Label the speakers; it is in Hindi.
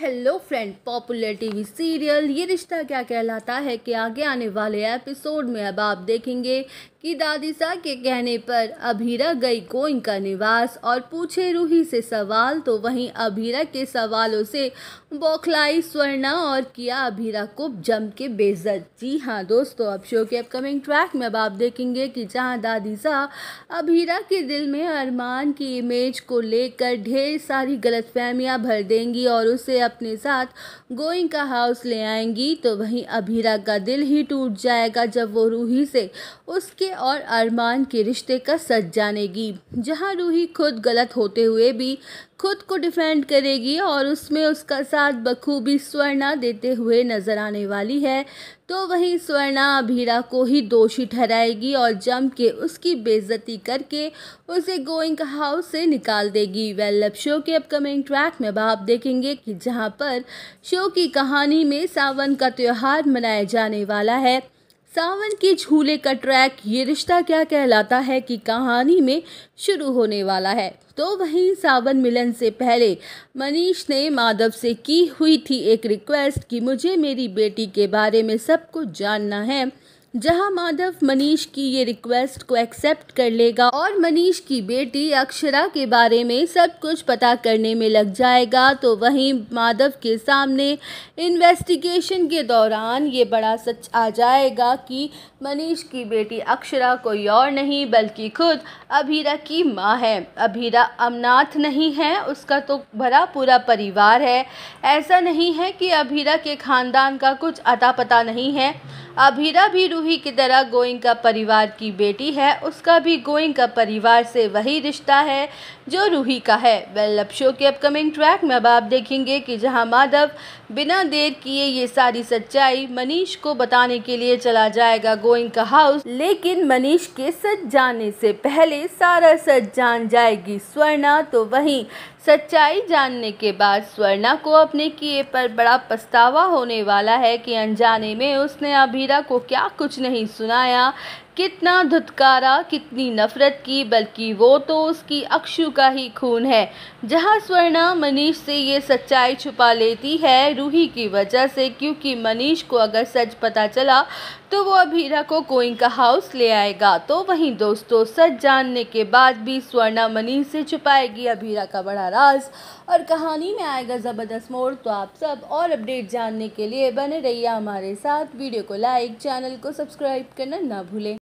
Speaker 1: hello friend popular TV serial Yeh Rishta क्या कहलाता है कि आगे आने वाले एपिसोड में अब आप देखेंगे कि सा के कहने पर अभीरा गई को का निवास और पूछे रूही से सवाल तो वहीं अभीरा के सवालों से बौखलाई स्वर्णा और किया अभीरा को जम के बेजत जी हाँ दोस्तों अब शो के अपकमिंग ट्रैक में अब आप देखेंगे कि जहाँ दादी सा अभीरा के दिल में अरमान की इमेज को लेकर ढेर सारी गलत फहमियाँ भर देंगी और उसे अपने साथ गोइंग का हाउस ले आएंगी तो वहीं अभीरा का दिल ही टूट जाएगा जब वो रूही से उसके और अरमान के रिश्ते का सच जानेगी जहां रूही खुद गलत होते हुए भी खुद को डिफेंड करेगी और उसमें उसका साथ बखूबी स्वर्णा देते हुए नजर आने वाली है तो वहीं स्वर्णा अभीरा को ही दोषी ठहराएगी और जम के उसकी बेजती करके उसे गोइंग हाउस से निकाल देगी वेल लव शो के अपकमिंग ट्रैक में अब आप देखेंगे कि जहां पर शो की कहानी में सावन का त्यौहार मनाया जाने वाला है सावन के झूले का ट्रैक ये रिश्ता क्या कहलाता है कि कहानी में शुरू होने वाला है तो वहीं सावन मिलन से पहले मनीष ने माधव से की हुई थी एक रिक्वेस्ट कि मुझे मेरी बेटी के बारे में सब कुछ जानना है जहां माधव मनीष की ये रिक्वेस्ट को एक्सेप्ट कर लेगा और मनीष की बेटी अक्षरा के बारे में सब कुछ पता करने में लग जाएगा तो वहीं माधव के सामने इन्वेस्टिगेशन के दौरान ये बड़ा सच आ जाएगा कि मनीष की बेटी अक्षरा कोई और नहीं बल्कि खुद अभीरा की माँ है अभीरा अमनाथ नहीं है उसका तो भरा पूरा परिवार है ऐसा नहीं है कि अभीरा के ख़ानदान का कुछ अता पता नहीं है अभीरा भी रूह ही की तरह गोइंका परिवार की बेटी है उसका भी गोइंका परिवार से वही रिश्ता है जो रूही का है वेल लव शो के अपकमिंग ट्रैक में अब आप देखेंगे कि जहां माधव बिना देर किए ये सारी सच्चाई मनीष को बताने के लिए चला जाएगा गोइंका हाउस लेकिन मनीष के सच जाने से पहले सारा सच जान जाएगी स्वर्णा तो वहीं सच्चाई जानने के बाद स्वर्णा को अपने किए पर बड़ा पछतावा होने वाला है कि अनजाने में उसने अभीरा को क्या कुछ कुछ नहीं सुनाया कितना धुतकारा कितनी नफरत की बल्कि वो तो उसकी अक्षु का ही खून है जहाँ स्वर्णा मनीष से ये सच्चाई छुपा लेती है रूही की वजह से क्योंकि मनीष को अगर सच पता चला तो वो अभीरा को कोइंग का हाउस ले आएगा तो वहीं दोस्तों सच जानने के बाद भी स्वर्णा मनीष से छुपाएगी अभीरा का बड़ा राज और कहानी में आएगा ज़बरदस्त मोड़ तो आप सब और अपडेट जानने के लिए बने रहिए हमारे साथ वीडियो को लाइक चैनल को सब्सक्राइब करना ना भूलें